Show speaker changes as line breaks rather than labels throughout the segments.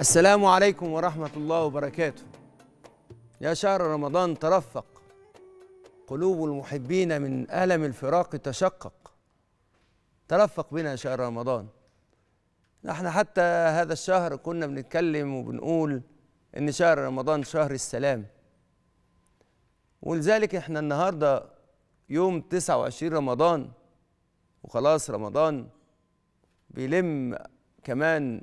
السلام عليكم ورحمة الله وبركاته يا شهر رمضان ترفق قلوب المحبين من ألم الفراق تشقق ترفق بنا يا شهر رمضان نحن حتى هذا الشهر كنا بنتكلم وبنقول إن شهر رمضان شهر السلام ولذلك احنا النهاردة يوم 29 رمضان وخلاص رمضان بيلم كمان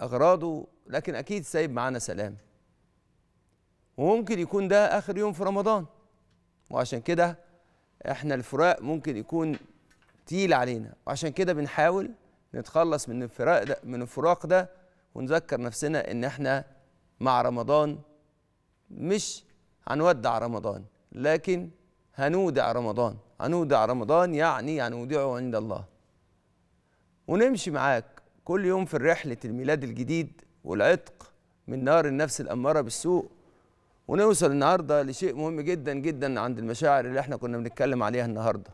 أغراضه لكن اكيد سايب معانا سلام وممكن يكون ده اخر يوم في رمضان وعشان كده احنا الفراق ممكن يكون تقيل علينا وعشان كده بنحاول نتخلص من الفراق ده من الفراق ده ونذكر نفسنا ان احنا مع رمضان مش هنودع رمضان لكن هنودع رمضان هنودع رمضان يعني هنودعه عند الله ونمشي معاك كل يوم في رحلة الميلاد الجديد والعتق من نار النفس الأمارة بالسوء ونوصل النهارده لشيء مهم جدا جدا عند المشاعر اللي احنا كنا بنتكلم عليها النهارده.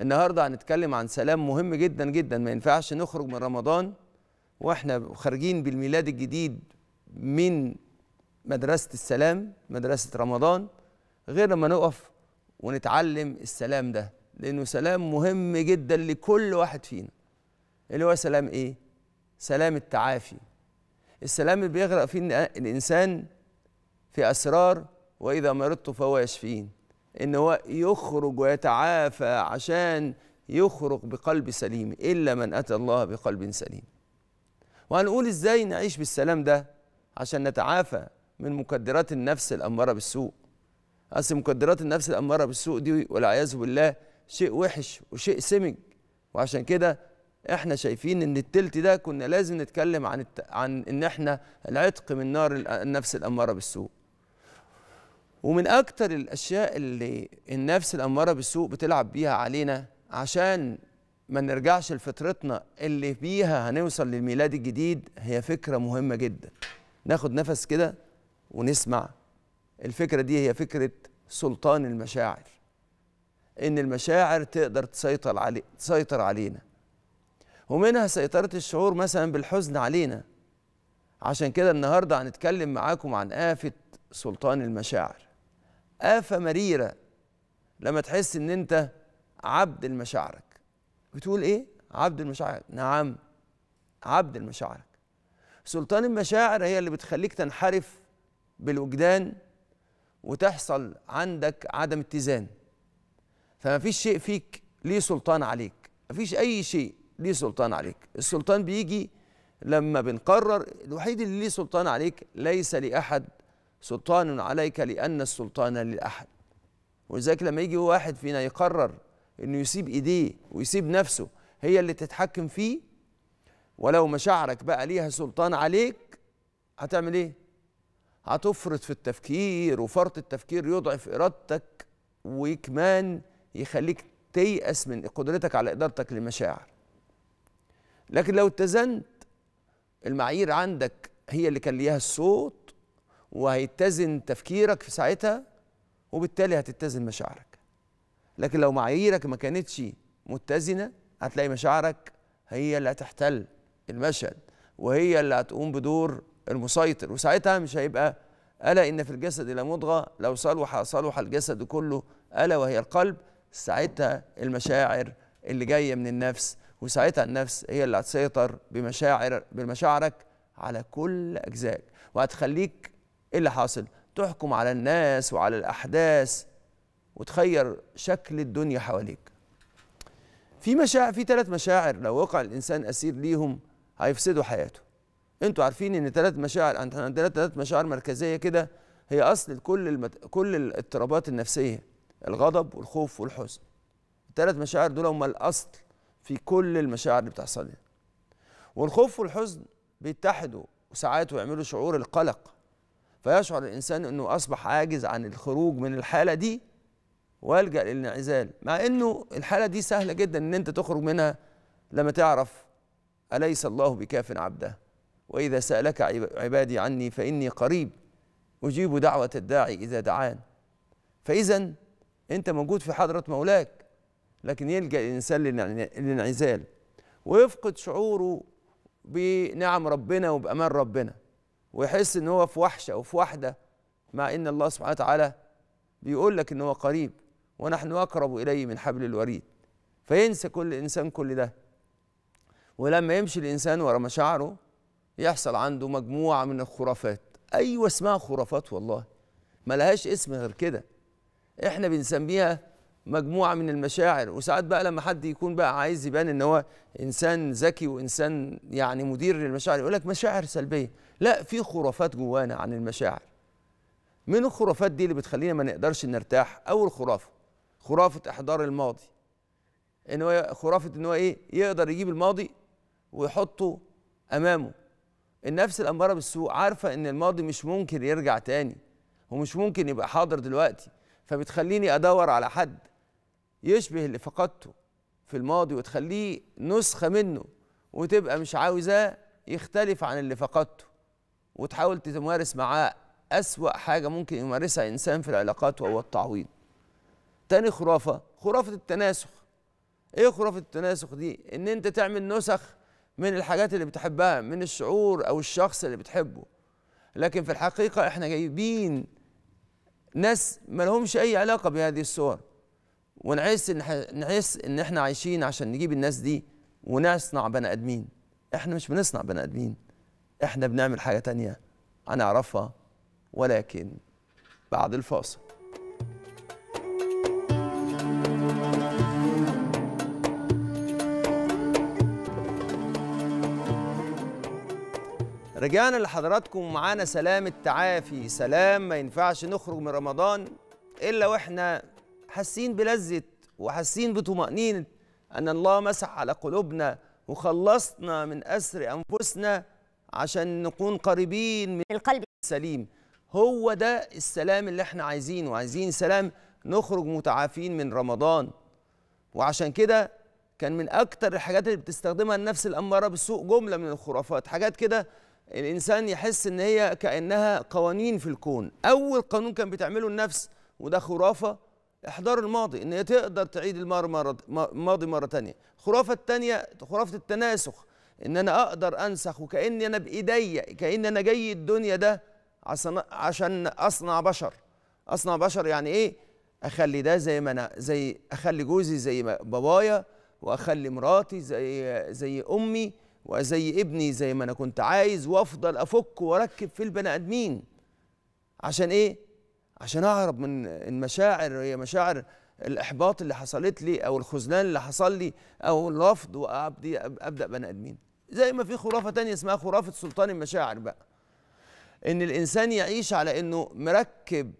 النهارده هنتكلم عن سلام مهم جدا جدا ما ينفعش نخرج من رمضان واحنا خارجين بالميلاد الجديد من مدرسه السلام مدرسه رمضان غير لما نقف ونتعلم السلام ده لانه سلام مهم جدا لكل واحد فينا. اللي هو سلام ايه؟ سلام التعافي السلام اللي بيغرق فيه الإنسان في أسرار وإذا مرضت فهو يشفين إن هو يخرج ويتعافى عشان يخرج بقلب سليم إلا من أتى الله بقلب سليم وهنقول إزاي نعيش بالسلام ده عشان نتعافى من مكدرات النفس الأمارة بالسوء أصل مكدرات النفس الأمارة بالسوء دي والعياذ بالله شيء وحش وشيء سمج وعشان كده احنا شايفين ان التلت ده كنا لازم نتكلم عن الت... عن ان احنا العتق من نار النفس الاماره بالسوء ومن اكتر الاشياء اللي النفس الاماره بالسوء بتلعب بيها علينا عشان ما نرجعش لفطرتنا اللي بيها هنوصل للميلاد الجديد هي فكره مهمه جدا ناخد نفس كده ونسمع الفكره دي هي فكره سلطان المشاعر ان المشاعر تقدر تسيطر علي تسيطر علينا ومنها سيطرة الشعور مثلا بالحزن علينا عشان كده النهاردة هنتكلم معاكم عن آفة سلطان المشاعر آفة مريرة لما تحس ان انت عبد لمشاعرك بتقول ايه عبد المشاعر نعم عبد المشاعرك سلطان المشاعر هي اللي بتخليك تنحرف بالوجدان وتحصل عندك عدم اتزان فما فيش شيء فيك ليه سلطان عليك ما فيش اي شيء ليه سلطان عليك السلطان بيجي لما بنقرر الوحيد اللي ليه سلطان عليك ليس لأحد سلطان عليك لأن السلطان لأحد ولذلك لما يجي واحد فينا يقرر انه يسيب ايديه ويسيب نفسه هي اللي تتحكم فيه ولو مشاعرك بقى ليها سلطان عليك هتعمل ايه هتفرط في التفكير وفرط التفكير يضعف ارادتك وكمان يخليك تيأس من قدرتك على ادارتك للمشاعر لكن لو اتزنت المعايير عندك هي اللي كان ليها الصوت وهيتزن تفكيرك في ساعتها وبالتالي هتتزن مشاعرك لكن لو معاييرك ما كانتش متزنه هتلاقي مشاعرك هي اللي هتحتل المشهد وهي اللي هتقوم بدور المسيطر وساعتها مش هيبقى الا ان في الجسد الى مضغه لو صلح صلح الجسد كله الا وهي القلب ساعتها المشاعر اللي جايه من النفس وساعتها النفس هي اللي هتسيطر بمشاعر بمشاعرك على كل أجزائك وهتخليك إيه اللي حاصل تحكم على الناس وعلى الأحداث وتخير شكل الدنيا حواليك في مشاعر في ثلاث مشاعر لو وقع الإنسان أسير ليهم هيفسدوا حياته انتوا عارفين ان ثلاث مشاعر عندنا ثلاث مشاعر مركزيه كده هي اصل كل المت... كل الاضطرابات النفسيه الغضب والخوف والحزن الثلاث مشاعر دول هم الاصل في كل المشاعر اللي بتحصل لي والخوف والحزن بيتحدوا وساعات ويعملوا شعور القلق فيشعر الانسان انه اصبح عاجز عن الخروج من الحاله دي ويلجا للانعزال مع انه الحاله دي سهله جدا ان انت تخرج منها لما تعرف اليس الله بكاف عبده واذا سالك عبادي عني فاني قريب اجيب دعوه الداعي اذا دعان فاذا انت موجود في حضره مولاك لكن يلجأ الإنسان للانعزال ويفقد شعوره بنعم ربنا وبأمان ربنا ويحس إن هو في وحشة وفي وحدة مع إن الله سبحانه وتعالى بيقول لك إن هو قريب ونحن أقرب إليه من حبل الوريد فينسى كل إنسان كل ده ولما يمشي الإنسان ورا مشاعره يحصل عنده مجموعة من الخرافات أيوة اسمها خرافات والله ملهاش اسم غير كده احنا بنسميها مجموعه من المشاعر وساعات بقى لما حد يكون بقى عايز يبان ان هو انسان ذكي وانسان يعني مدير للمشاعر يقول لك مشاعر سلبيه لا في خرافات جوانا عن المشاعر من الخرافات دي اللي بتخلينا ما نقدرش نرتاح اول خرافه خرافه احضار الماضي ان هو خرافه ان هو ايه يقدر يجيب الماضي ويحطه امامه النفس الاماره بالسوء عارفه ان الماضي مش ممكن يرجع تاني ومش ممكن يبقى حاضر دلوقتي فبتخليني ادور على حد يشبه اللي فقدته في الماضي وتخليه نسخة منه وتبقى مش عاوزاه يختلف عن اللي فقدته وتحاول تمارس معاه أسوأ حاجة ممكن يمارسها إنسان في العلاقات وهو التعويض تاني خرافة خرافة التناسخ إيه خرافة التناسخ دي؟ إن أنت تعمل نسخ من الحاجات اللي بتحبها من الشعور أو الشخص اللي بتحبه لكن في الحقيقة إحنا جايبين ناس ملهمش أي علاقة بهذه الصور ونعيس إن نعيس ان احنا عايشين عشان نجيب الناس دي ونصنع بني ادمين احنا مش بنصنع بني ادمين احنا بنعمل حاجه تانية هنعرفها ولكن بعد الفاصل رجعنا لحضراتكم معانا سلام التعافي سلام ما ينفعش نخرج من رمضان الا واحنا حاسين بلذة وحاسين بطمأنينة أن الله مسح على قلوبنا وخلصنا من أسر أنفسنا عشان نكون قريبين من القلب السليم هو ده السلام اللي احنا عايزينه عايزين سلام نخرج متعافين من رمضان وعشان كده كان من اكتر الحاجات اللي بتستخدمها النفس الاماره بالسوء جمله من الخرافات حاجات كده الانسان يحس ان هي كانها قوانين في الكون اول قانون كان بتعمله النفس وده خرافه احضار الماضي ان هي تقدر تعيد الماضي مره ثانيه الخرافه الثانيه خرافه التناسخ ان انا اقدر انسخ وكاني انا بايديا كاني انا جاي الدنيا ده عشان اصنع بشر اصنع بشر يعني ايه اخلي ده زي ما انا زي اخلي جوزي زي بابايا واخلي مراتي زي زي امي وزي ابني زي ما انا كنت عايز وافضل افك واركب في البني ادمين عشان ايه عشان اهرب من المشاعر هي مشاعر الاحباط اللي حصلت لي او الخذلان اللي حصل لي او الرفض وابدي ابدا بني ادمين زي ما في خرافه تانية اسمها خرافه سلطان المشاعر بقى ان الانسان يعيش على انه مركب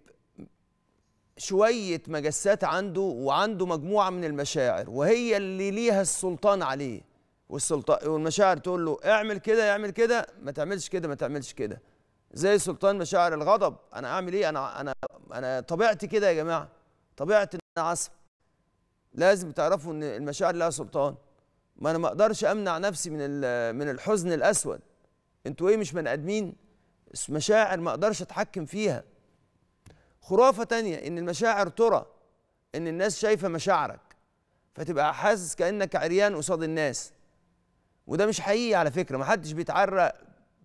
شويه مجسات عنده وعنده مجموعه من المشاعر وهي اللي ليها السلطان عليه والسلطان والمشاعر تقول له اعمل كده اعمل كده ما تعملش كده ما تعملش كده زي سلطان مشاعر الغضب انا اعمل ايه انا انا انا طبيعتي كده يا جماعه طبيعتي ان انا عصب لازم تعرفوا ان المشاعر لها سلطان ما انا ما اقدرش امنع نفسي من من الحزن الاسود انتوا ايه مش بني ادمين مشاعر ما اقدرش اتحكم فيها خرافه تانية ان المشاعر ترى ان الناس شايفه مشاعرك فتبقى حاسس كانك عريان قصاد الناس وده مش حقيقي على فكره ما حدش بيتعرق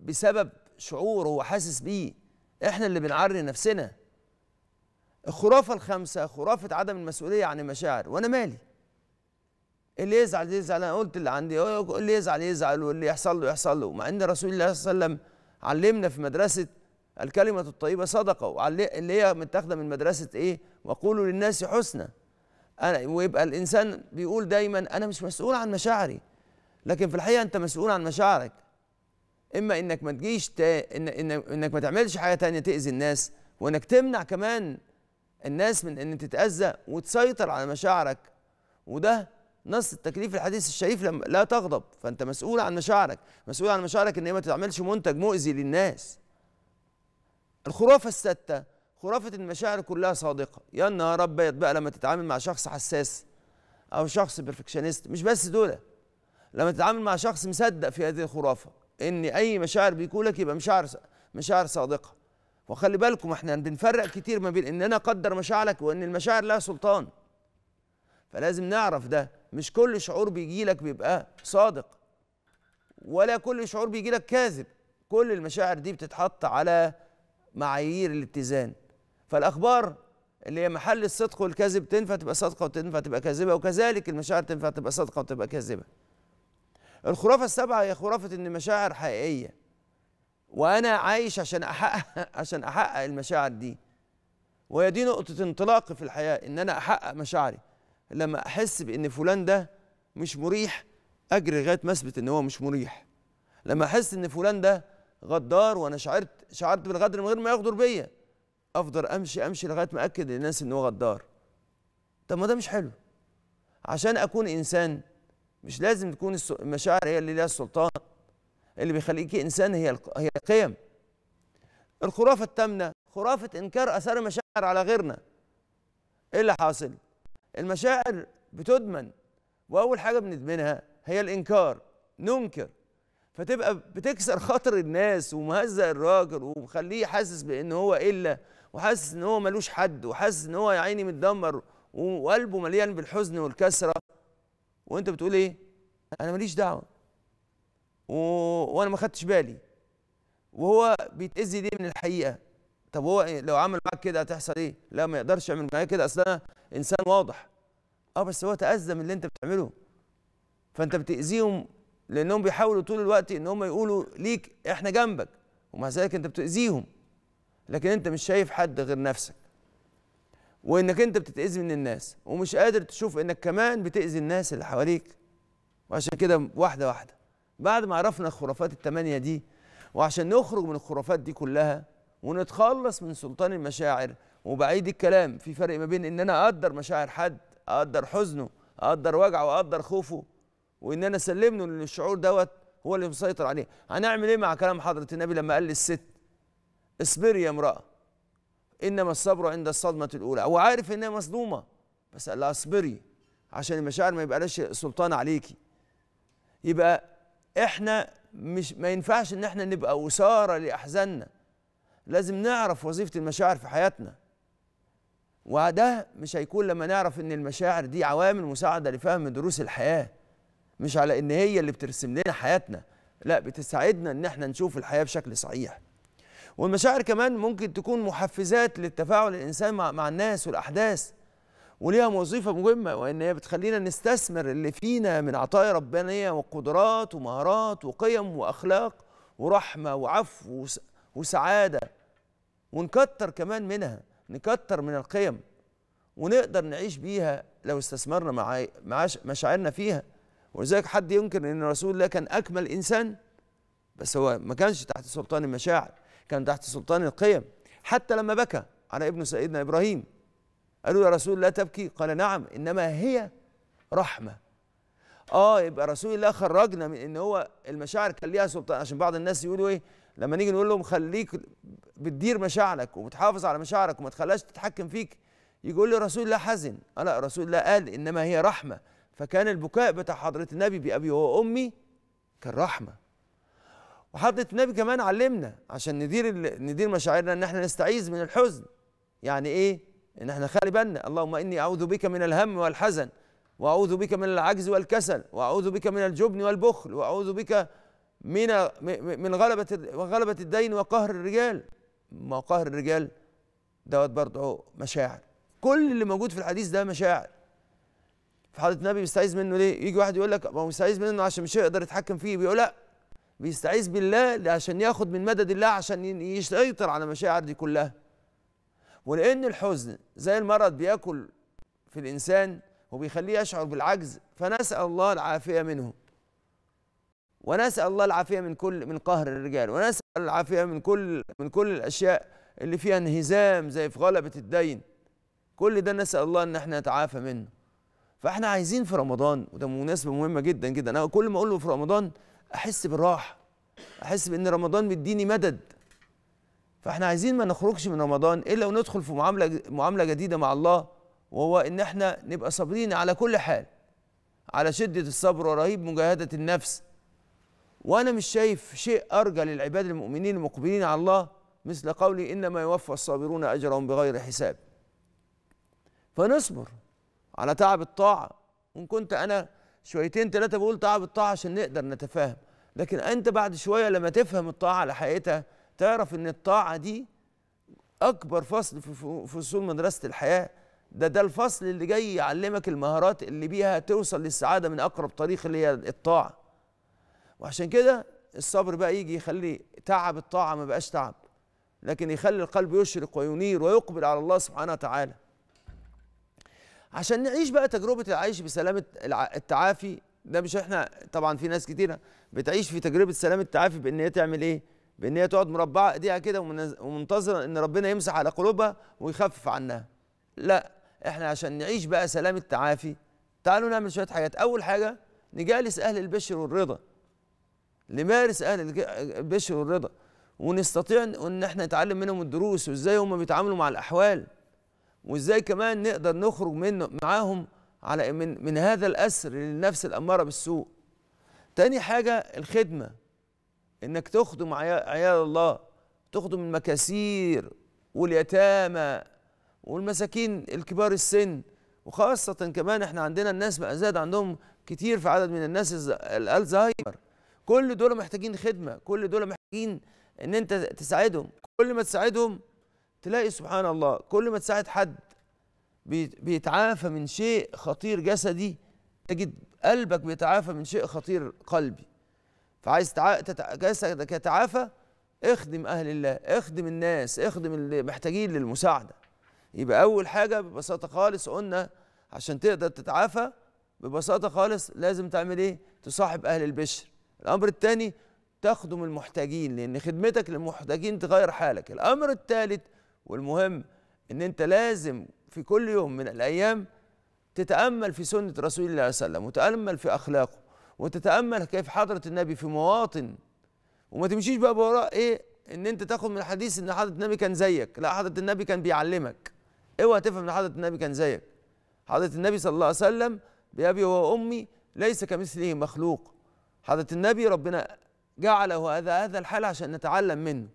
بسبب شعور هو حاسس بيه احنا اللي بنعري نفسنا الخرافه الخامسه خرافه عدم المسؤوليه عن المشاعر وانا مالي اللي يزعل يزعل انا قلت اللي عندي اللي يزعل يزعل واللي يحصل له يحصل له مع ان رسول الله صلى الله عليه وسلم علمنا في مدرسه الكلمه الطيبه صدقه اللي هي متاخده من مدرسه ايه وقولوا للناس حسنى. انا ويبقى الانسان بيقول دايما انا مش مسؤول عن مشاعري لكن في الحقيقه انت مسؤول عن مشاعرك اما انك ما تجيش تا إن إن انك ما تعملش حاجه تانية تاذي الناس وانك تمنع كمان الناس من ان تتاذى وتسيطر على مشاعرك وده نص التكليف الحديث الشريف لما لا تغضب فانت مسؤول عن مشاعرك مسؤول عن مشاعرك ان ما تعملش منتج مؤذي للناس الخرافه السته خرافه المشاعر كلها صادقه يا نهار ابيض بقى لما تتعامل مع شخص حساس او شخص بيرفكشنست مش بس دول لما تتعامل مع شخص مصدق في هذه الخرافه ان اي مشاعر بيقولك يبقى مشاعر مشاعر صادقه وخلي بالكم احنا بنفرق كتير ما بين ان انا اقدر مشاعرك وان المشاعر لها سلطان فلازم نعرف ده مش كل شعور بيجي لك بيبقى صادق ولا كل شعور بيجي لك كاذب كل المشاعر دي بتتحط على معايير الاتزان فالاخبار اللي هي محل الصدق والكذب تنفع تبقى صادقه وتنفع تبقى كاذبه وكذلك المشاعر تنفع تبقى صادقه وتبقى كاذبه الخرافة السبعة هي خرافة إن مشاعر حقيقية وأنا عايش عشان أحقق عشان أحقق المشاعر دي وهي دي نقطة انطلاقي في الحياة إن أنا أحقق مشاعري لما أحس بإن فلان ده مش مريح أجري لغاية ما أثبت إن هو مش مريح لما أحس إن فلان ده غدار وأنا شعرت شعرت بالغدر من غير ما يغدر بيا أفضل أمشي أمشي لغاية ما أكد للناس إن هو غدار طب ما ده مش حلو عشان أكون إنسان مش لازم تكون المشاعر هي اللي لها السلطان اللي بيخليك انسان هي هي القيم الخرافه الثامنه خرافه انكار اثار المشاعر على غيرنا ايه اللي حاصل المشاعر بتدمن واول حاجه بندمنها هي الانكار ننكر فتبقى بتكسر خاطر الناس ومهزأ الراجل ومخليه حاسس بان هو الا وحاسس ان هو ملوش حد وحاسس ان هو يا عيني متدمر وقلبه مليان بالحزن والكسره وانت بتقول ايه انا ماليش دعوه و... وانا ما خدتش بالي وهو بيتاذي ليه من الحقيقه طب هو لو عمل معاك كده هتحصل ايه لا ما يقدرش يعمل معايا كده اصل انا انسان واضح اه بس هو تاذى من اللي انت بتعمله فانت بتاذيهم لانهم بيحاولوا طول الوقت ان هم يقولوا ليك احنا جنبك ومع ذلك انت بتاذيهم لكن انت مش شايف حد غير نفسك وانك انت بتتاذي من الناس ومش قادر تشوف انك كمان بتاذي الناس اللي حواليك وعشان كده واحده واحده بعد ما عرفنا الخرافات الثمانيه دي وعشان نخرج من الخرافات دي كلها ونتخلص من سلطان المشاعر وبعيد الكلام في فرق ما بين ان انا اقدر مشاعر حد اقدر حزنه اقدر وجعه واقدر خوفه وان انا اسلم له ان الشعور دوت هو اللي مسيطر عليه هنعمل ايه مع كلام حضره النبي لما قال للست اصبري يا امراه انما الصبر عند الصدمه الاولى هو عارف انها مصدومه بس قال لها اصبري عشان المشاعر ما يبقاش سلطان عليكي يبقى احنا مش ما ينفعش ان احنا نبقى اساره لاحزاننا لازم نعرف وظيفه المشاعر في حياتنا وده مش هيكون لما نعرف ان المشاعر دي عوامل مساعده لفهم دروس الحياه مش على ان هي اللي بترسم لنا حياتنا لا بتساعدنا ان احنا نشوف الحياه بشكل صحيح والمشاعر كمان ممكن تكون محفزات للتفاعل الانسان مع, مع الناس والاحداث وليها وظيفه مهمه وان هي بتخلينا نستثمر اللي فينا من عطايا ربانيه وقدرات ومهارات وقيم واخلاق ورحمه وعفو وسعاده ونكتر كمان منها نكتر من القيم ونقدر نعيش بيها لو استثمرنا مع مشاعرنا فيها ولذلك حد ينكر ان الرسول الله كان اكمل انسان بس هو ما كانش تحت سلطان المشاعر كان تحت سلطان القيم حتى لما بكى على ابن سيدنا إبراهيم قالوا يا رسول الله تبكي قال نعم إنما هي رحمة اه يبقى رسول الله خرجنا من ان هو المشاعر كان ليها سلطان عشان بعض الناس يقولوا ايه لما نيجي نقول لهم خليك بتدير مشاعرك وبتحافظ على مشاعرك وما تخليهاش تتحكم فيك يقول لي رسول الله حزن آه لا رسول الله قال انما هي رحمه فكان البكاء بتاع حضره النبي بابي وامي كان رحمه وحضرة النبي كمان علمنا عشان ندير ندير مشاعرنا ان احنا نستعيذ من الحزن يعني ايه ان احنا خلي بالنا اللهم اني اعوذ بك من الهم والحزن واعوذ بك من العجز والكسل واعوذ بك من الجبن والبخل واعوذ بك من من غلبة غلبة الدين وقهر الرجال ما قهر الرجال دوت برضه مشاعر كل اللي موجود في الحديث ده مشاعر فحضرة النبي بيستعيذ منه ليه؟ يجي واحد يقول لك هو مستعيذ منه عشان مش هيقدر يتحكم فيه بيقول لا بيستعيذ بالله عشان ياخد من مدد الله عشان يسيطر على المشاعر دي كلها ولان الحزن زي المرض بياكل في الانسان وبيخليه يشعر بالعجز فنسال الله العافيه منه ونسال الله العافيه من كل من قهر الرجال ونسال العافيه من كل من كل الاشياء اللي فيها انهزام زي في غلبه الدين كل ده نسال الله ان احنا نتعافى منه فاحنا عايزين في رمضان وده مناسبه مهمه جدا جدا انا كل ما اقوله في رمضان احس بالراحه احس بان رمضان مديني مدد فاحنا عايزين ما نخرجش من رمضان الا وندخل في معامله معامله جديده مع الله وهو ان احنا نبقى صابرين على كل حال على شده الصبر ورهيب مجاهده النفس وانا مش شايف شيء ارجى للعباد المؤمنين المقبلين على الله مثل قولي انما يوفى الصابرون اجرهم بغير حساب فنصبر على تعب الطاعه وان كنت انا شويتين ثلاثه بقول تعب الطاعه عشان نقدر نتفاهم لكن انت بعد شويه لما تفهم الطاعه على حقيقتها تعرف ان الطاعه دي اكبر فصل في فصول مدرسه الحياه ده ده الفصل اللي جاي يعلمك المهارات اللي بيها توصل للسعاده من اقرب طريق اللي هي الطاعه وعشان كده الصبر بقى يجي يخلي تعب الطاعه ما بقاش تعب لكن يخلي القلب يشرق وينير ويقبل على الله سبحانه وتعالى عشان نعيش بقى تجربه العيش بسلامه التعافي ده مش احنا طبعا في ناس كتيره بتعيش في تجربه سلام التعافي بان هي تعمل ايه بان هي تقعد مربعه ايديها كده ومنتظره ان ربنا يمسح على قلوبها ويخفف عنها لا احنا عشان نعيش بقى سلام التعافي تعالوا نعمل شويه حاجات اول حاجه نجالس اهل البشر والرضا نمارس اهل البشر والرضا ونستطيع ان احنا نتعلم منهم الدروس وازاي هم بيتعاملوا مع الاحوال وازاي كمان نقدر نخرج منه معاهم على من من هذا الاسر للنفس الاماره بالسوء تاني حاجة الخدمة انك تخدم عيال الله تخدم المكاسير واليتامى والمساكين الكبار السن وخاصة كمان احنا عندنا الناس بقى زاد عندهم كتير في عدد من الناس الالزهايمر كل دول محتاجين خدمة كل دول محتاجين ان انت تساعدهم كل ما تساعدهم تلاقي سبحان الله كل ما تساعد حد بيتعافى من شيء خطير جسدي تجد قلبك بيتعافى من شيء خطير قلبي فعايز جسدك يتعافى اخدم اهل الله اخدم الناس اخدم اللي محتاجين للمساعده يبقى اول حاجه ببساطه خالص قلنا عشان تقدر تتعافى ببساطه خالص لازم تعمل ايه تصاحب اهل البشر الامر الثاني تخدم المحتاجين لان خدمتك للمحتاجين تغير حالك الامر الثالث والمهم ان انت لازم في كل يوم من الايام تتامل في سنه رسول الله صلى الله عليه وسلم وتامل في اخلاقه وتتامل كيف حضره النبي في مواطن وما تمشيش بقى وراء ايه ان انت تاخد من الحديث ان حضره النبي كان زيك لا حضره النبي كان بيعلمك اوعى إيه تفهم ان حضره النبي كان زيك حضره النبي صلى الله عليه وسلم بابي وامي ليس كمثله مخلوق حضره النبي ربنا جعله هذا هذا الحال عشان نتعلم منه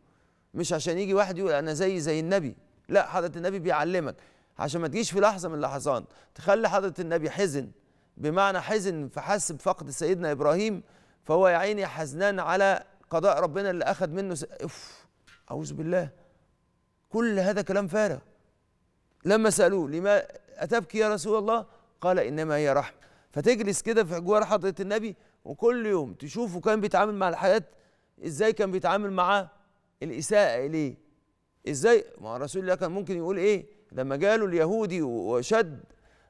مش عشان يجي واحد يقول انا زي زي النبي لا حضره النبي بيعلمك عشان ما تجيش في لحظه من اللحظات تخلي حضره النبي حزن بمعنى حزن فحس بفقد سيدنا ابراهيم فهو يا عيني حزنان على قضاء ربنا اللي اخذ منه س... اوف اعوذ بالله كل هذا كلام فارغ لما سالوه لما اتبكي يا رسول الله قال انما هي رحمه فتجلس كده في جوار حضره النبي وكل يوم تشوفه كان بيتعامل مع الحياه ازاي كان بيتعامل مع الاساءه اليه ازاي ما رسول الله كان ممكن يقول ايه لما جاله اليهودي وشد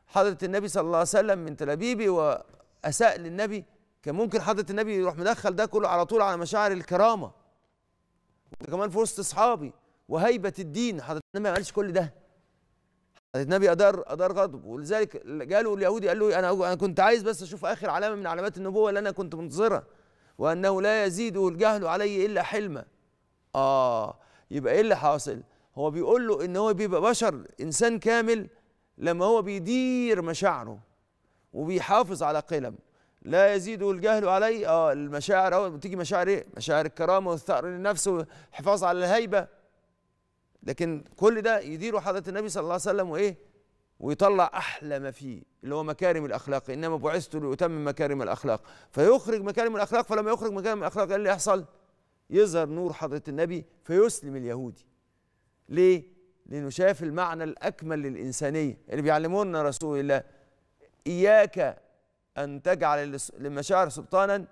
حضرة النبي صلى الله عليه وسلم من تلابيبه وأساء للنبي كان ممكن حضرة النبي يروح مدخل ده كله على طول على مشاعر الكرامة وكمان في وسط أصحابي وهيبة الدين حضرة النبي ما قالش كل ده حضرة النبي أدار أدار غضب ولذلك جاله اليهودي قال له أنا أنا كنت عايز بس أشوف آخر علامة من علامات النبوة اللي أنا كنت منتظرها وأنه لا يزيده الجهل علي إلا حلمة آه يبقى إيه اللي حاصل؟ هو بيقول له ان هو بيبقى بشر انسان كامل لما هو بيدير مشاعره وبيحافظ على قلم لا يزيده الجهل عليه اه المشاعر اهو بتيجي مشاعر ايه؟ مشاعر الكرامه والثأر للنفس والحفاظ على الهيبه لكن كل ده يديره حضره النبي صلى الله عليه وسلم وايه؟ ويطلع احلى ما فيه اللي هو مكارم الاخلاق انما بعثت لاتمم مكارم الاخلاق فيخرج مكارم الاخلاق فلما يخرج مكارم الاخلاق ايه اللي يحصل؟ يظهر نور حضره النبي فيسلم اليهودي ليه؟ لأنه شاف المعنى الأكمل للإنسانية اللي بيعلمونا رسول الله إياك أن تجعل للمشاعر سلطانا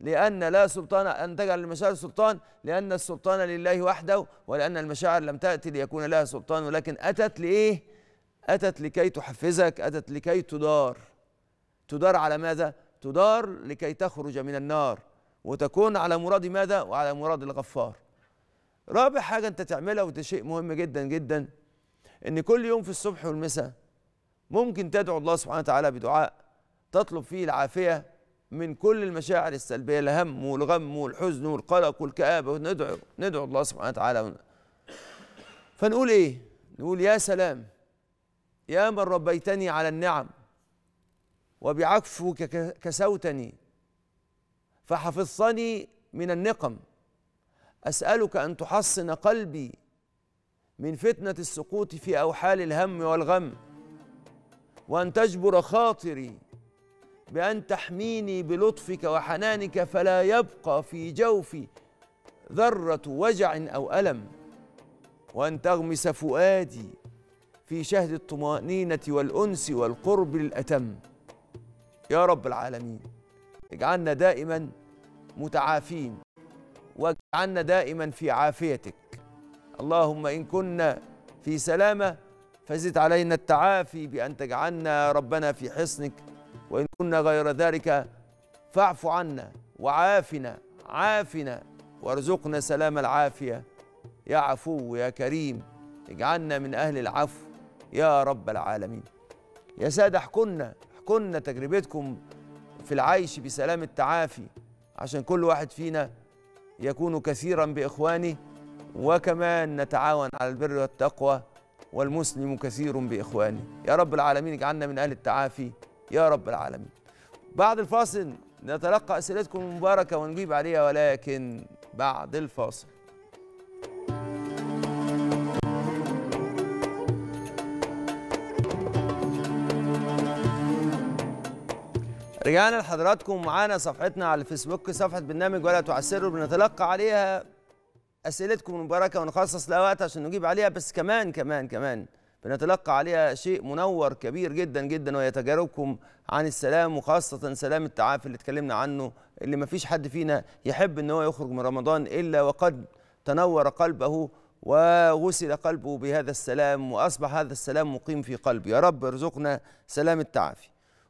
لأن لا سلطان أن تجعل للمشاعر سلطان لأن السلطان لله وحده ولأن المشاعر لم تأتي ليكون لها سلطان ولكن أتت لإيه؟ أتت لكي تحفزك أتت لكي تدار تدار على ماذا؟ تدار لكي تخرج من النار وتكون على مراد ماذا؟ وعلى مراد الغفار رابع حاجه انت تعملها وده شيء مهم جدا جدا ان كل يوم في الصبح والمساء ممكن تدعو الله سبحانه وتعالى بدعاء تطلب فيه العافيه من كل المشاعر السلبيه الهم والغم والحزن والقلق والكآبه وندعو ندعو الله سبحانه وتعالى فنقول ايه؟ نقول يا سلام يا من ربيتني على النعم وبعفوك كسوتني فحفظتني من النقم اسالك ان تحصن قلبي من فتنه السقوط في اوحال الهم والغم وان تجبر خاطري بان تحميني بلطفك وحنانك فلا يبقى في جوفي ذره وجع او الم وان تغمس فؤادي في شهد الطمانينه والانس والقرب الاتم يا رب العالمين اجعلنا دائما متعافين واجعلنا دائما في عافيتك اللهم إن كنا في سلامة فزد علينا التعافي بأن تجعلنا ربنا في حصنك وإن كنا غير ذلك فاعف عنا وعافنا عافنا وارزقنا سلام العافية يا عفو يا كريم اجعلنا من أهل العفو يا رب العالمين يا سادة احكمنا احكمنا تجربتكم في العيش بسلام التعافي عشان كل واحد فينا يكون كثيرا بإخوانه وكمان نتعاون على البر والتقوى والمسلم كثير بإخوانه يا رب العالمين اجعلنا من أهل التعافي يا رب العالمين بعد الفاصل نتلقى أسئلتكم المباركة ونجيب عليها ولكن بعد الفاصل رجعنا لحضراتكم معانا صفحتنا على الفيسبوك صفحة برنامج ولا تعسروا بنتلقى عليها أسئلتكم المباركة ونخصص لها وقت عشان نجيب عليها بس كمان كمان كمان بنتلقى عليها شيء منور كبير جدا جدا وهي تجاربكم عن السلام وخاصة سلام التعافي اللي اتكلمنا عنه اللي ما فيش حد فينا يحب ان هو يخرج من رمضان إلا وقد تنور قلبه وغسل قلبه بهذا السلام وأصبح هذا السلام مقيم في قلبه يا رب ارزقنا سلام التعافي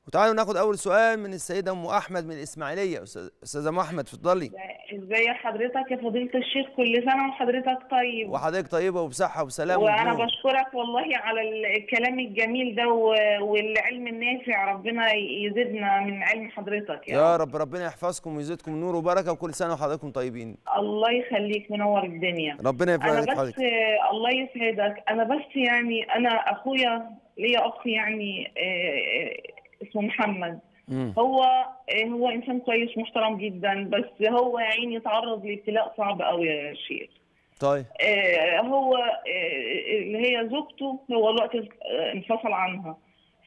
وتعالوا ناخد اول سؤال من السيده ام احمد من الاسماعيليه استاذه ام احمد اتفضلي
ازي حضرتك يا فضيله الشيخ كل سنه وحضرتك طيب
وحضرتك طيبه وبصحه وسلامه وانا وجنور.
بشكرك والله على الكلام الجميل ده والعلم النافع ربنا يزيدنا من علم حضرتك يعني. يا
رب ربنا يحفظكم ويزيدكم نور وبركه وكل سنه وحضراتكم طيبين
الله يخليك منور الدنيا ربنا يبارك حضرتك بس الله يسعدك انا بس يعني انا اخويا ليا اخ يعني اسمه محمد هو إيه، هو انسان كويس محترم جدا بس هو يا عيني تعرض لابتلاء صعب قوي يا شيخ طيب إيه، هو اللي هي زوجته هو الوقت انفصل عنها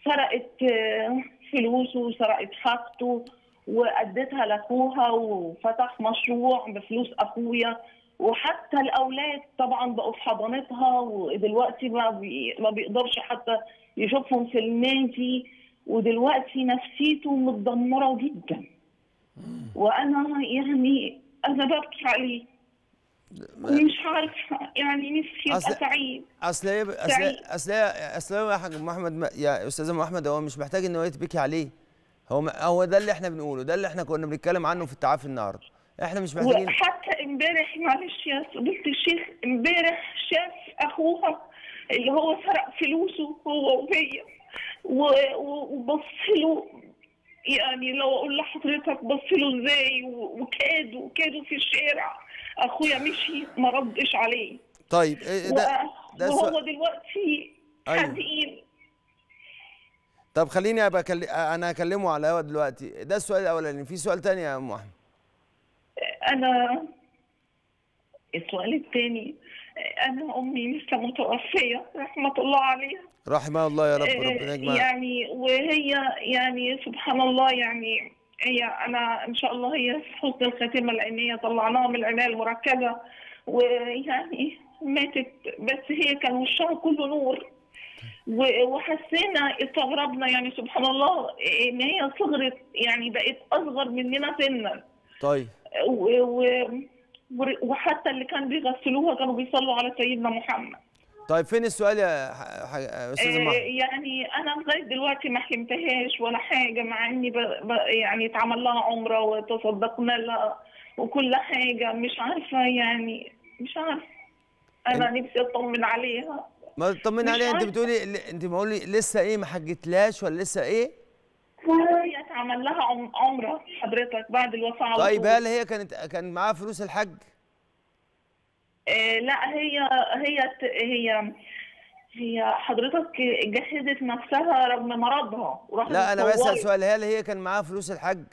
سرقت آه، فلوسه وسرقت حاجته وادتها لاخوها وفتح مشروع بفلوس اخويا وحتى الاولاد طبعا بقوا في حضانتها ودلوقتي ما, ما بيقدرش حتى يشوفهم في النادي ودلوقتي نفسيته متدمره جدا وانا يعني انا ببكي عليه مش عارف يعني نفسي ابقى سعيد
اصل ايه اصل اصل اصل يا حاج محمد يا استاذ ام احمد هو مش محتاج ان هو يتبكي عليه هو هو ده اللي احنا بنقوله ده اللي احنا كنا بنتكلم عنه في التعافي النهارده احنا مش محتاجين
حتى امبارح معلش يا فضيله الشيخ امبارح شاف اخوها اللي هو سرق فلوسه هو وهي وبص له يعني لو اقول لحضرتك بص له ازاي وكادوا كادوا في الشارع اخويا مشي ما ردش عليه
طيب إيه، إيه، ده, ده وهو
دلوقتي أيوه. حزين أيوه.
طب خليني ابقى أكل... انا اكلمه على الهوا دلوقتي ده السؤال الاولاني في سؤال تاني يا ام احمد
انا السؤال الثاني انا امي لسه متوفيه رحمه الله عليها
رحمه الله يا رب ربنا إيه، يجمع
يعني وهي يعني سبحان الله يعني هي انا ان شاء الله هي حسن الخاتمه لان هي طلعناها من العنايه المركزه ويعني ماتت بس هي كان وشها كله نور وحسينا استغربنا يعني سبحان الله ان هي صغرت يعني بقت اصغر مننا سنا طيب وحتى اللي كان بيغسلوها كانوا بيصلوا على سيدنا محمد
طيب فين السؤال يا استاذه آه، محمد؟
يعني انا لغايه دلوقتي ما حكمتهاش ولا حاجه مع اني ب... ب... يعني اتعمل لها عمره وتصدقنا لها وكل حاجه مش عارفه يعني مش عارفه انا إن... نفسي اطمن عليها
ما تطمن عليها انت بتقولي انت بقولي لسه ايه ما حجتلاش ولا لسه ايه؟
هي اتعمل لها عمره حضرتك بعد الوفاه طيب هل هي
كانت كان
معاها فلوس الحج؟ آه، لا هي هي هي هي حضرتك جهزت نفسها رغم مرضها وراحت لا انا بسال
سؤال هل هي كان معاها فلوس الحج؟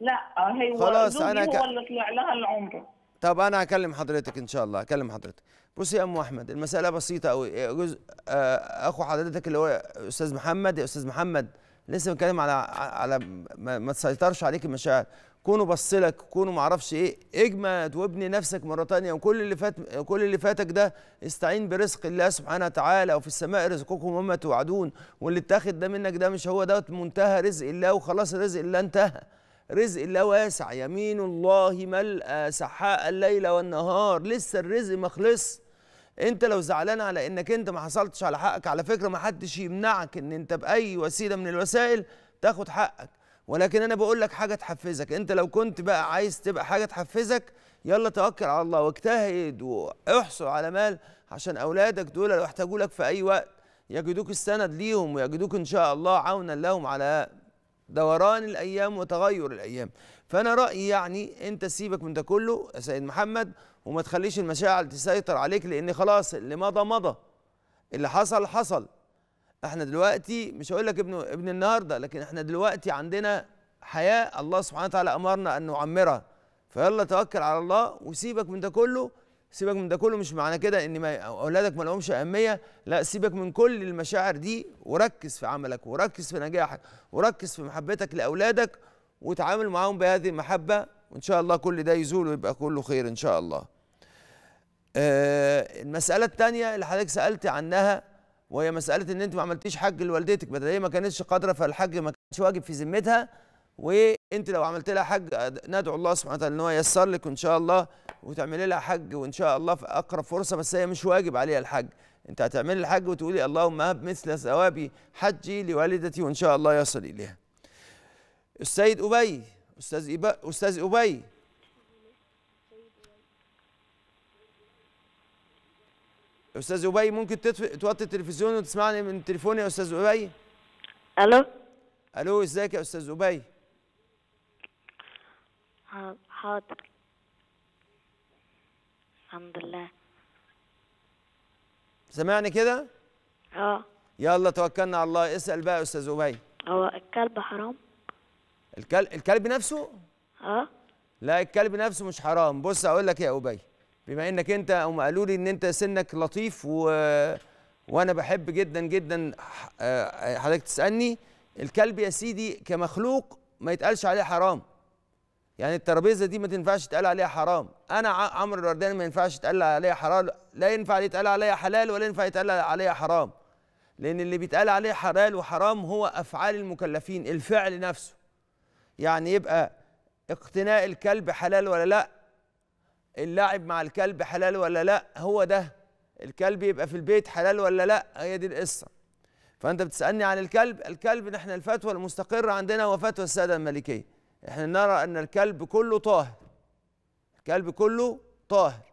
لا هو خلاص انا هو اللي طلع لها العمره طب انا هكلم حضرتك ان شاء الله هكلم حضرتك بصي يا ام احمد المساله بسيطه قوي آه، جزء آه، اخو حضرتك اللي هو استاذ محمد يا استاذ محمد لسه بنتكلم على على ما تسيطرش عليك المشاعر كونه بص لك كونه ما اعرفش ايه اجمد وابني نفسك مره ثانيه وكل اللي فات كل اللي فاتك ده استعين برزق الله سبحانه وتعالى وفي السماء رزقكم وما توعدون واللي اتاخد ده منك ده مش هو دوت منتهى رزق الله وخلاص رزق الله انتهى رزق الله واسع يمين الله ملأ سحاء الليل والنهار لسه الرزق ما خلصش انت لو زعلان على انك انت ما حصلتش على حقك على فكره ما حدش يمنعك ان انت باي وسيله من الوسائل تاخد حقك ولكن انا بقول لك حاجه تحفزك انت لو كنت بقى عايز تبقى حاجه تحفزك يلا توكل على الله واجتهد واحصل على مال عشان اولادك دول لو احتاجوا لك في اي وقت يجدوك السند ليهم ويجدوك ان شاء الله عونا لهم على دوران الايام وتغير الايام فانا رايي يعني انت سيبك من ده كله يا سيد محمد وما تخليش المشاعر تسيطر عليك لان خلاص اللي مضى مضى اللي حصل حصل احنا دلوقتي مش هقول لك ابن ابن النهارده لكن احنا دلوقتي عندنا حياه الله سبحانه وتعالى امرنا ان نعمرها فيلا توكل على الله وسيبك من ده كله سيبك من ده كله مش معنى كده ان ما اولادك ما لهمش اهميه لا سيبك من كل المشاعر دي وركز في عملك وركز في نجاحك وركز في محبتك لاولادك وتعامل معاهم بهذه المحبه وان شاء الله كل ده يزول ويبقى كله خير ان شاء الله. آه، المساله الثانيه اللي حضرتك سالت عنها وهي مساله ان انت ما عملتيش حج لوالدتك بدل هي ما كانتش قادره فالحج ما كانش واجب في ذمتها وانت لو عملت لها حج ندعو الله سبحانه وتعالى ان هو ييسر لك وان شاء الله وتعملي لها حج وان شاء الله في اقرب فرصه بس هي مش واجب عليها الحج انت هتعملي الحج وتقولي اللهم هب مثل ثواب حجي لوالدتي وان شاء الله يصل اليها السيد ابي استاذ ابي استاذ ابي استاذ ابي ممكن تطفي توطي التلفزيون وتسمعني من تليفوني يا استاذ ابي الو الو ازيك يا استاذ ابي
حاضر الحمد لله
سمعني كده اه يلا توكلنا على الله اسال بقى يا استاذ ابي هو الكلب حرام الكلب الكلب نفسه اه لا الكلب نفسه مش حرام بص اقول لك يا ابي بما انك انت هم قالوا لي ان انت سنك لطيف و... وانا بحب جدا جدا آه، حضرتك تسالني الكلب يا سيدي كمخلوق ما يتقالش عليه حرام يعني الترابيزه دي ما تنفعش تقال عليها حرام انا عمرو الورداني ما ينفعش يتقال عليها حرام لا ينفع يتقال عليها حلال ولا ينفع يتقال عليها حرام لان اللي بيتقال عليه حلال وحرام هو افعال المكلفين الفعل نفسه يعني يبقى اقتناء الكلب حلال ولا لا اللعب مع الكلب حلال ولا لا هو ده الكلب يبقى في البيت حلال ولا لا هي دي القصه فانت بتسالني عن الكلب الكلب احنا الفتوى المستقره عندنا هو فتوى الساده المالكيه احنا نرى ان الكلب كله طاهر الكلب كله طاهر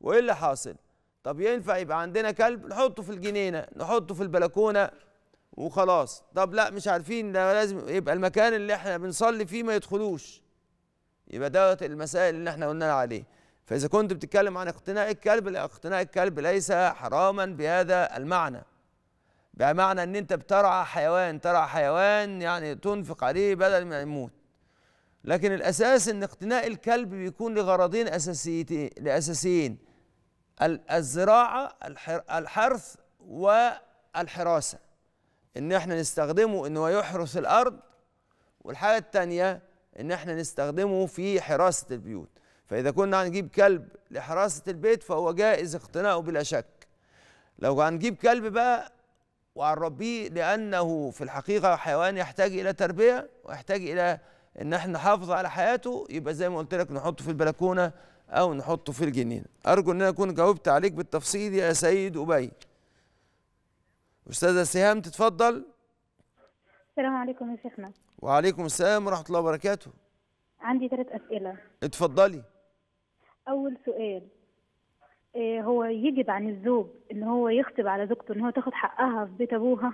وايه اللي حاصل طب ينفع يبقى عندنا كلب نحطه في الجنينه نحطه في البلكونه وخلاص طب لا مش عارفين ده لازم يبقى المكان اللي احنا بنصلي فيه ما يدخلوش يبقى دوت المسائل اللي احنا قلنا عليه فإذا كنت بتتكلم عن اقتناء الكلب لا اقتناء الكلب ليس حراما بهذا المعنى بمعنى ان انت بترعى حيوان ترعى حيوان يعني تنفق عليه بدل ما يموت لكن الاساس ان اقتناء الكلب بيكون لغرضين اساسيتين لاساسيين الزراعه الحرث والحراسه ان احنا نستخدمه ان هو يحرس الارض والحاجه الثانيه ان احنا نستخدمه في حراسه البيوت فإذا كنا هنجيب كلب لحراسة البيت فهو جائز اقتناؤه بلا شك لو هنجيب كلب بقى وهنربيه لأنه في الحقيقة حيوان يحتاج إلى تربية ويحتاج إلى إن احنا نحافظ على حياته يبقى زي ما قلت لك نحطه في البلكونة أو نحطه في الجنينة أرجو إن أنا أكون جاوبت عليك بالتفصيل يا سيد أبي أستاذة سهام تتفضل
السلام عليكم يا شيخنا
وعليكم السلام ورحمة الله وبركاته
عندي ثلاث أسئلة اتفضلي اول سؤال آه، هو يجب عن الزوج ان هو يخطب على زوجته ان هو تاخد حقها في بيت ابوها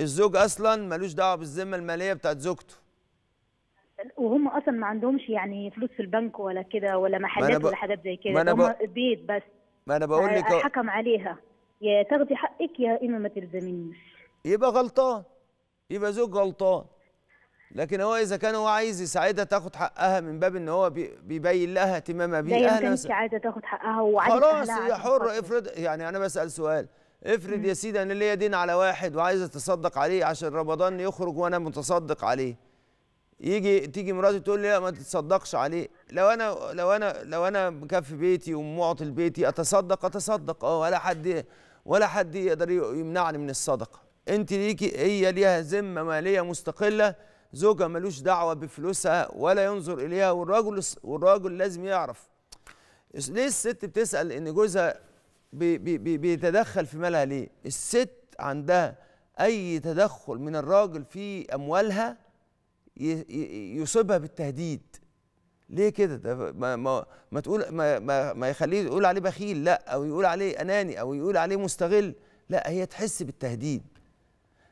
الزوج اصلا ملوش دعوه بالذمه الماليه بتاعت زوجته
وهم اصلا ما عندهمش يعني فلوس في البنك ولا كده ولا محلات ب... ولا حاجات زي كده هم بيت بس
ما انا بقول لك آه، حكم
عليها يا تاخدي حقك يا اما ما تلزمينيش
يبقى غلطان يبقى زوج غلطان لكن هو اذا كان هو عايز يساعدها تاخد حقها من باب ان هو بيبين لها اهتمامها بيها اهلها كانت مثلا
عايزه تاخد حقها وعايزه خلاص هي حره
افرض يعني انا بسال سؤال افرض يا سيدي انا ليا دين على واحد وعايز اتصدق عليه عشان رمضان يخرج وانا متصدق عليه يجي تيجي مراتي تقول لي لا ما تتصدقش عليه لو انا لو انا لو انا مكفي بيتي ومعطي لبيتي اتصدق اتصدق اه ولا حد ولا حد يقدر يمنعني من الصدقه انت ليكي هي ليها ذمه ماليه مستقله زوجها ملوش دعوه بفلوسها ولا ينظر اليها والراجل والراجل لازم يعرف ليه الست بتسال ان جوزها بي بي بيتدخل في مالها ليه الست عندها اي تدخل من الراجل في اموالها يصيبها بالتهديد ليه كده ده ما, ما, ما تقول ما, ما, ما يخليه يقول عليه بخيل لا او يقول عليه اناني او يقول عليه مستغل لا هي تحس بالتهديد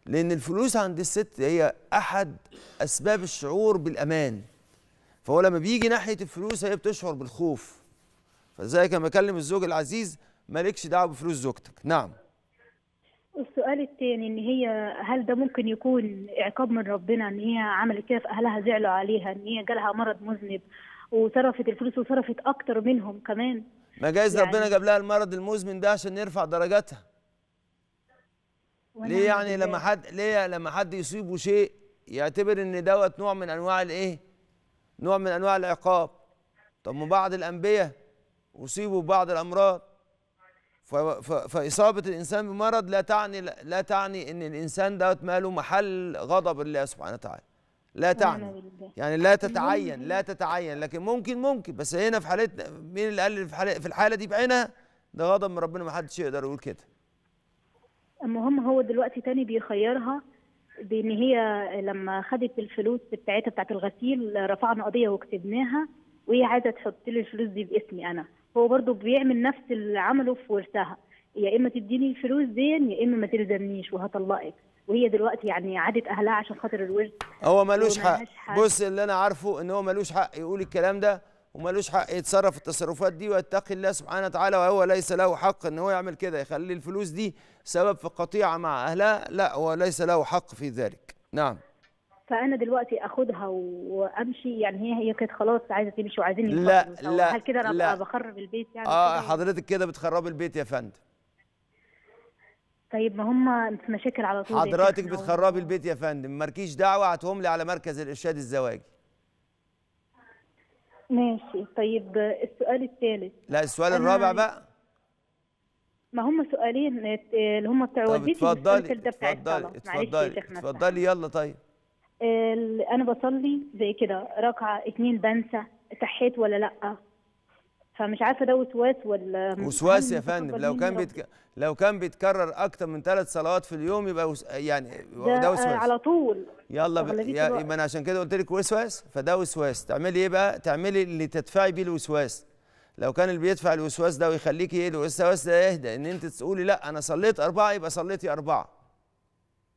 لأن الفلوس عند الست هي أحد أسباب الشعور بالأمان فهو لما بيجي ناحية الفلوس هي بتشعر بالخوف فلذلك لما أكلم الزوج العزيز مالكش دعوة بفلوس زوجتك نعم
السؤال الثاني ان هي هل ده ممكن يكون عقاب من ربنا ان هي عملت كده فاهلها زعلوا عليها ان هي جالها مرض مذنب وصرفت الفلوس وصرفت اكتر منهم كمان ما جايز يعني ربنا جاب
لها المرض المزمن ده عشان يرفع درجاتها ليه يعني لما حد ليه لما حد يصيبه شيء يعتبر ان دوت نوع من انواع الايه نوع من انواع العقاب طب ما بعض الانبياء اصيبوا ببعض الامراض فاصابه الانسان بمرض لا تعني لا تعني ان الانسان دوت ماله محل غضب الله سبحانه وتعالى لا تعني يعني لا تتعين لا تتعين لكن ممكن ممكن بس هنا في حالتنا مين اللي قال في الحاله دي بعينها ده غضب من ربنا ما حدش يقدر يقول كده
المهم هو دلوقتي تاني بيخيرها بان هي لما خدت الفلوس بتاعتها بتاعت الغسيل رفعنا قضيه وكتبناها وهي عايزه تحط لي الفلوس دي باسمي انا هو برضو بيعمل نفس اللي عمله في ورثها يا اما تديني الفلوس دي يا اما ما تلزمنيش وهطلقك وهي دلوقتي يعني عادت اهلها عشان خاطر الورث
هو ملوش حق. حق بص اللي انا عارفه ان هو ملوش حق يقول الكلام ده وملوش حق يتصرف التصرفات دي ويتقي الله سبحانه وتعالى وهو ليس له حق ان هو يعمل كده يخلي الفلوس دي سبب في قطيعه مع اهلها لا هو ليس له حق في ذلك نعم
فانا دلوقتي اخدها وامشي يعني هي هي كانت خلاص عايزه تمشي وعايزين لا لا هل كده انا بخرب البيت يعني اه
حضرتك كده بتخربي البيت يا فندم
طيب ما هم في مشاكل على طول حضرتك بتخربي
البيت يا فندم مالكيش دعوه هاتهم لي على مركز الارشاد الزواجي
ماشي طيب السؤال الثالث
لا السؤال الرابع بقى
ما هم سؤالين اللي هم بتوع والدتي اتفضلي اتفضلي اتفضلي اتفضلي يلا طيب انا بصلي زي كده ركعه اثنين بنسى صحيت ولا لا فمش عارفه ده وسواس ولا وسواس يا فندم لو كان بيتك...
لو كان بيتكرر اكتر من ثلاث صلوات في اليوم يبقى وس... يعني ده, ده وسواس على طول يلا ب... يا... ما انا عشان كده قلت لك وسواس فده وسواس تعملي ايه بقى تعملي اللي تدفعي بيه الوسواس لو كان اللي بيدفع الوسواس ده ويخليكي ايه الوسواس ده يهدى ان انت تقولي لا انا صليت اربعه يبقى صليتي اربعه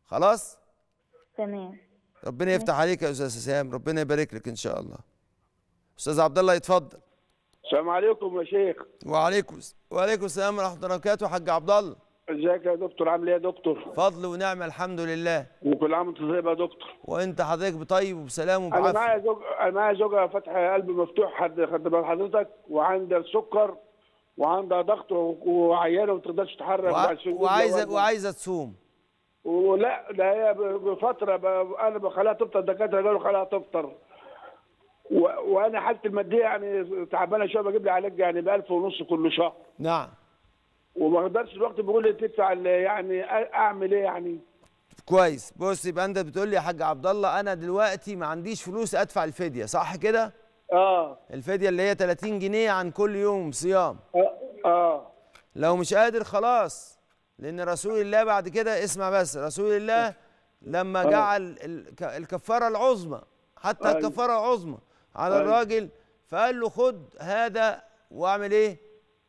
خلاص تمام ربنا يفتح عليك يا استاذ سام ربنا يبارك لك ان شاء الله استاذ عبد الله يتفضل السلام عليكم يا شيخ وعليكم وعليكم السلام ورحمه الله وبركاته حاج عبد الله ازيك يا دكتور عامل ايه يا دكتور فضل ونعمه الحمد لله وكل عام وانت طيب يا دكتور وانت حضرتك بطيب وبسلام وبعافيه انا معايا زوج
انا معايا زوجه فاتحه قلب مفتوح حد خد بال حضرتك
وعندها سكر وعندها ضغط وعيانه وما تقدرش تتحرك وعايزه وعايزه تصوم ولا ده هي بفتره انا بخليها تفطر الدكاتره قالوا خليها تفطر وانا حالتي الماديه يعني تعبانه شويه بجيب لي علاج يعني ب 1000 ونص كل شهر نعم وما اقدرش الوقت بيقول لي تدفع يعني اعمل ايه يعني كويس بص يبقى انت بتقول لي يا حاج عبد الله انا دلوقتي ما عنديش فلوس ادفع الفديه صح كده؟ اه الفديه اللي هي 30 جنيه عن كل يوم صيام آه،, اه, لو مش قادر خلاص لان رسول الله بعد كده اسمع بس رسول الله لما آه. جعل الكفاره العظمى حتى آه. الكفاره العظمى على طيب. الراجل فقال له خد هذا واعمل ايه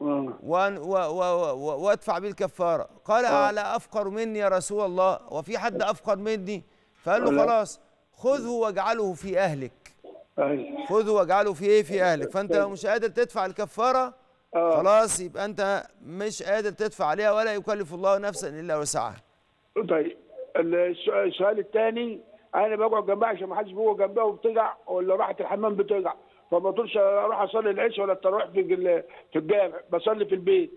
آه. وأن و و و وادفع بيه الكفاره قال آه. على افقر مني يا رسول الله وفي حد افقر مني فقال له خلاص خذه واجعله في اهلك خذه واجعله في ايه في اهلك فانت لو مش قادر تدفع الكفاره آه. خلاص يبقى انت مش قادر تدفع عليها ولا يكلف الله نفسا الا وسعها طيب السؤال الثاني انا بقعد جنبها عشان ما حدش بيقعد جنبها وبتقع ولا راحت الحمام بتقع فما طولش اروح اصلي العشاء ولا اروح في في الجامع بصلي في البيت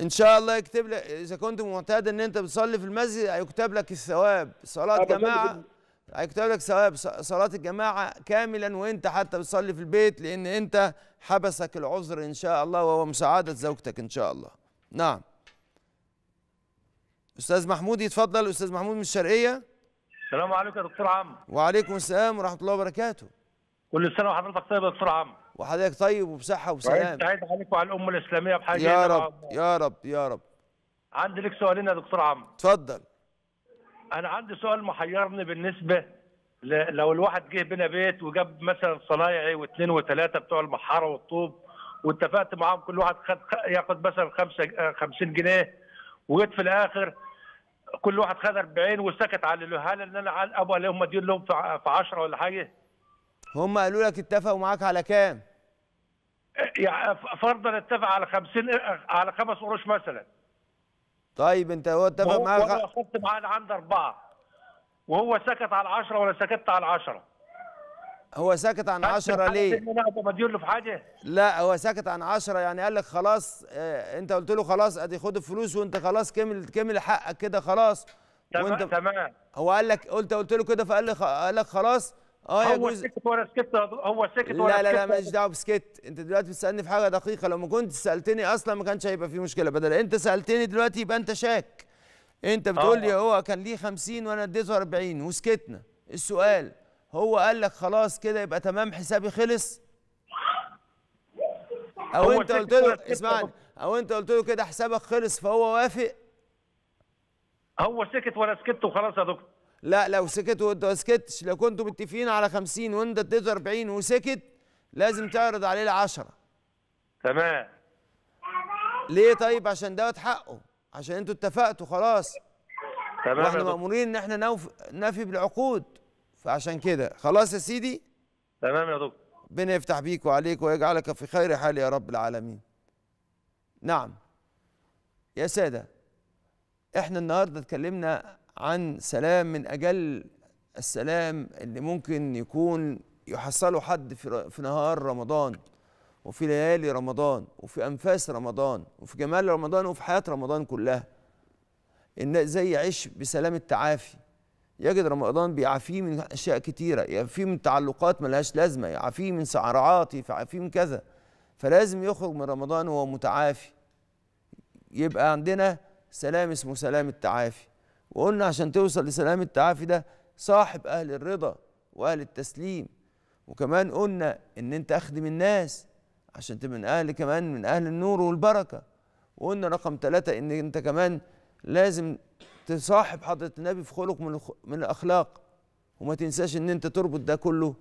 ان شاء الله يكتب لك اذا كنت معتاد ان انت بتصلي في المسجد هيكتب لك الثواب صلاه جماعه هيكتب لك ثواب صلاه الجماعه كاملا وانت حتى بتصلي في البيت لان انت حبسك العذر ان شاء الله وهو مساعده زوجتك ان شاء الله نعم استاذ محمود يتفضل استاذ محمود من الشرقيه السلام عليكم يا دكتور عم وعليكم السلام ورحمه الله وبركاته كل سنه وحضرتك طيب يا دكتور عم وحضرتك طيب وبصحه وسلام سعيد عليك وعلى الامه الاسلاميه بحاجه يا رب يا رب يا رب عندي لك سؤالين يا دكتور عم اتفضل انا عندي سؤال محيرني بالنسبه ل... لو الواحد جه بنا بيت وجاب مثلا صنايعي واثنين وثلاثه بتوع المحاره والطوب واتفقت معاهم كل واحد خد ياخد مثلا خمسة 50 آه، جنيه وجيت في الاخر كل واحد خد 40 وسكت على اللي هل ان انا ابو اللي هم دير لهم في 10 ولا حاجه هم قالوا لك اتفقوا معاك على كام؟ يعني فرضا اتفق على 50 على خمس قروش مثلا طيب انت هو اتفق معاك هو خدت معاه عند اربعه وهو سكت على 10 ولا
سكت على 10
هو ساكت عن 10 ليه؟
انا له في حاجه
لا هو ساكت عن 10 يعني قال لك خلاص آه، انت قلت له خلاص ادي خد الفلوس وانت خلاص كمل كمل حقك كده خلاص تمام وانت تمام هو قال لك قلت قلت له كده فقال لك قال لك خلاص اه يا هو سكت وانا سكت هو سكت وانا لا لا لا ماليش دعوه بسكت انت دلوقتي بتسالني في حاجه دقيقه لو ما كنت سالتني اصلا ما كانش هيبقى في مشكله بدل انت سالتني دلوقتي يبقى انت شاك انت بتقول لي آه. هو كان ليه 50 وانا اديته 40 وسكتنا السؤال هو قال لك خلاص كده يبقى تمام حسابي خلص او انت قلت له اسمعني او انت قلت له كده حسابك خلص فهو وافق هو سكت وانا سكت وخلاص يا دكتور لا لو سكت وانت ما سكتش لو كنتوا متفقين على 50 وانت اديته 40 وسكت لازم تعرض عليه ال 10 تمام ليه طيب عشان دوت حقه عشان انتوا اتفقتوا خلاص تمام واحنا مامورين ان احنا نوف... نفي بالعقود فعشان كده خلاص يا سيدي تمام يا دكتور ربنا يفتح بيك وعليك ويجعلك في خير حال يا رب العالمين نعم يا ساده احنا النهارده اتكلمنا عن سلام من اجل السلام اللي ممكن يكون يحصله حد في نهار رمضان وفي ليالي رمضان وفي انفاس رمضان وفي جمال رمضان وفي حياه رمضان كلها ان ازاي يعيش بسلام التعافي يجد رمضان بيعافيه من اشياء كتيره يعافيه من تعلقات ملهاش لازمه يعافيه من سعرات يعافيه من كذا فلازم يخرج من رمضان وهو متعافي يبقى عندنا سلام اسمه سلام التعافي وقلنا عشان توصل لسلام التعافي ده صاحب اهل الرضا واهل التسليم وكمان قلنا ان انت اخدم الناس عشان تبقى من اهل كمان من اهل النور والبركه وقلنا رقم ثلاثة ان انت كمان لازم تصاحب حضره النبي في خلق من من الاخلاق وما تنساش ان انت تربط ده كله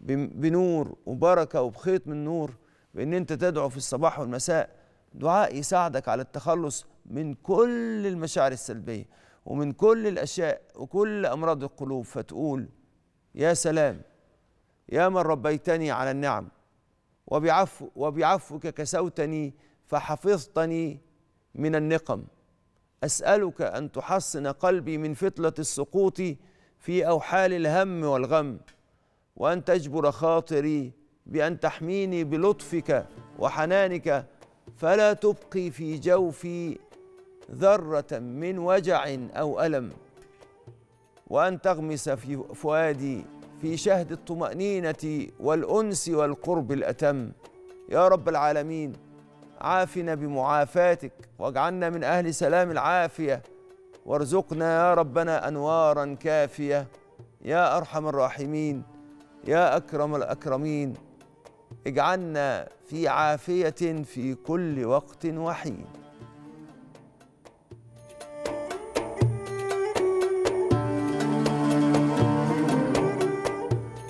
بنور وبركه وبخيط من نور بان انت تدعو في الصباح والمساء دعاء يساعدك على التخلص من كل المشاعر السلبيه ومن كل الاشياء وكل امراض القلوب فتقول يا سلام يا من ربيتني على النعم وبعفو وبعفوك كسوتني فحفظتني من النقم أسألك أن تحصن قلبي من فتلة السقوط في أوحال الهم والغم وأن تجبر خاطري بأن تحميني بلطفك وحنانك فلا تبقي في جوفي ذرة من وجع أو ألم وأن تغمس في فؤادي في شهد الطمأنينة والأنس والقرب الأتم يا رب العالمين عافنا بمعافاتك واجعلنا من أهل سلام العافية وارزقنا يا ربنا أنوارا كافية يا أرحم الراحمين يا أكرم الأكرمين اجعلنا في عافية في كل وقت وحين